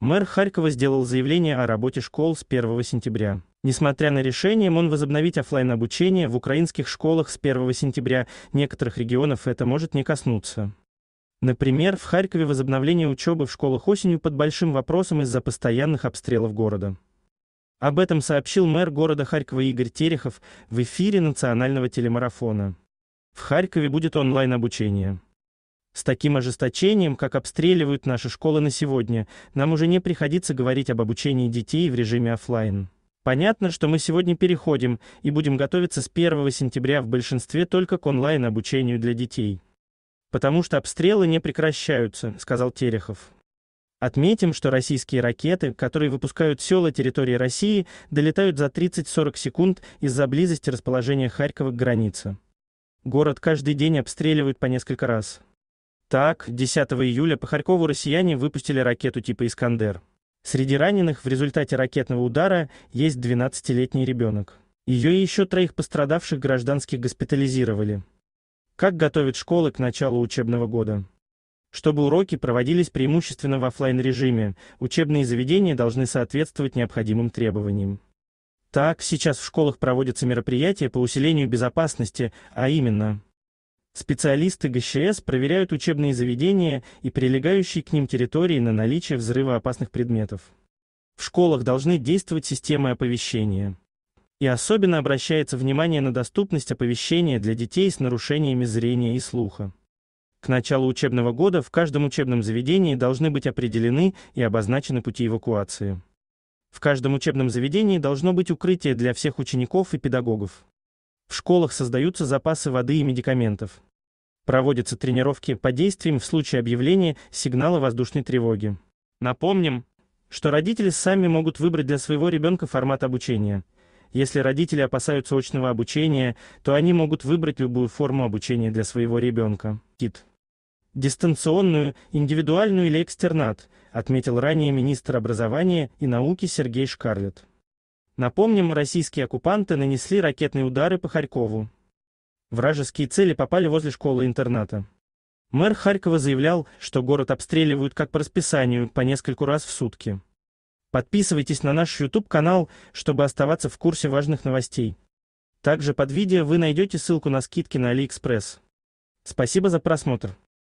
Мэр Харькова сделал заявление о работе школ с 1 сентября. Несмотря на решение он возобновить офлайн обучение в украинских школах с 1 сентября, некоторых регионов это может не коснуться. Например, в Харькове возобновление учебы в школах осенью под большим вопросом из-за постоянных обстрелов города. Об этом сообщил мэр города Харькова Игорь Терехов в эфире национального телемарафона. В Харькове будет онлайн-обучение. С таким ожесточением, как обстреливают наши школы на сегодня, нам уже не приходится говорить об обучении детей в режиме офлайн. Понятно, что мы сегодня переходим и будем готовиться с 1 сентября в большинстве только к онлайн-обучению для детей. Потому что обстрелы не прекращаются, сказал Терехов. Отметим, что российские ракеты, которые выпускают села территории России, долетают за 30-40 секунд из-за близости расположения Харькова к границе. Город каждый день обстреливают по несколько раз. Так, 10 июля по Харькову россияне выпустили ракету типа «Искандер». Среди раненых в результате ракетного удара есть 12-летний ребенок. Ее и еще троих пострадавших гражданских госпитализировали. Как готовят школы к началу учебного года? Чтобы уроки проводились преимущественно в офлайн режиме учебные заведения должны соответствовать необходимым требованиям. Так, сейчас в школах проводятся мероприятия по усилению безопасности, а именно – Специалисты ГШС проверяют учебные заведения и прилегающие к ним территории на наличие взрывоопасных предметов. В школах должны действовать системы оповещения. И особенно обращается внимание на доступность оповещения для детей с нарушениями зрения и слуха. К началу учебного года в каждом учебном заведении должны быть определены и обозначены пути эвакуации. В каждом учебном заведении должно быть укрытие для всех учеников и педагогов. В школах создаются запасы воды и медикаментов. Проводятся тренировки по действиям в случае объявления сигнала воздушной тревоги. Напомним, что родители сами могут выбрать для своего ребенка формат обучения. Если родители опасаются очного обучения, то они могут выбрать любую форму обучения для своего ребенка. КИТ. Дистанционную, индивидуальную или экстернат, отметил ранее министр образования и науки Сергей Шкарлетт. Напомним, российские оккупанты нанесли ракетные удары по Харькову. Вражеские цели попали возле школы-интерната. Мэр Харькова заявлял, что город обстреливают как по расписанию, по нескольку раз в сутки. Подписывайтесь на наш YouTube-канал, чтобы оставаться в курсе важных новостей. Также под видео вы найдете ссылку на скидки на AliExpress. Спасибо за просмотр.